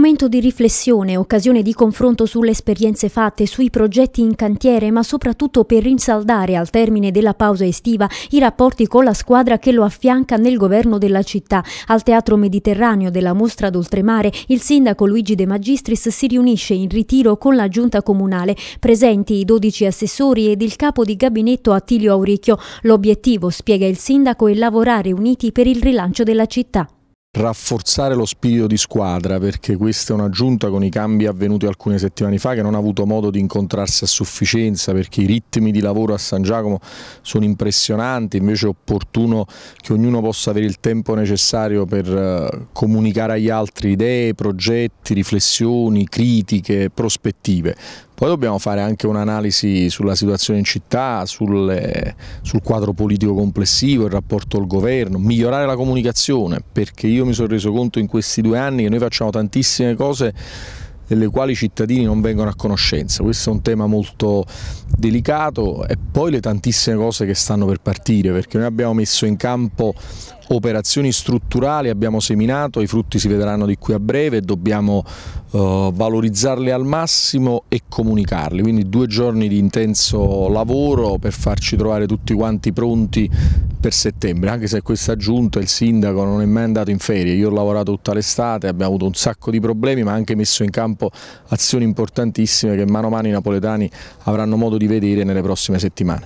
momento di riflessione, occasione di confronto sulle esperienze fatte, sui progetti in cantiere, ma soprattutto per rinsaldare al termine della pausa estiva i rapporti con la squadra che lo affianca nel governo della città. Al Teatro Mediterraneo della Mostra d'Oltremare, il sindaco Luigi De Magistris si riunisce in ritiro con la giunta comunale, presenti i 12 assessori ed il capo di gabinetto Attilio Auricchio. L'obiettivo, spiega il sindaco, è lavorare uniti per il rilancio della città rafforzare lo spirito di squadra perché questa è una giunta con i cambi avvenuti alcune settimane fa che non ha avuto modo di incontrarsi a sufficienza perché i ritmi di lavoro a San Giacomo sono impressionanti, invece è opportuno che ognuno possa avere il tempo necessario per eh, comunicare agli altri idee, progetti, riflessioni, critiche, prospettive. Poi dobbiamo fare anche un'analisi sulla situazione in città, sul, sul quadro politico complessivo, il rapporto al governo, migliorare la comunicazione, perché io mi sono reso conto in questi due anni che noi facciamo tantissime cose delle quali i cittadini non vengono a conoscenza. Questo è un tema molto delicato e poi le tantissime cose che stanno per partire, perché noi abbiamo messo in campo operazioni strutturali abbiamo seminato, i frutti si vedranno di qui a breve, dobbiamo eh, valorizzarle al massimo e comunicarle, quindi due giorni di intenso lavoro per farci trovare tutti quanti pronti per settembre, anche se questa giunta, il sindaco non è mai andato in ferie, io ho lavorato tutta l'estate, abbiamo avuto un sacco di problemi ma anche messo in campo azioni importantissime che mano a mano i napoletani avranno modo di vedere nelle prossime settimane.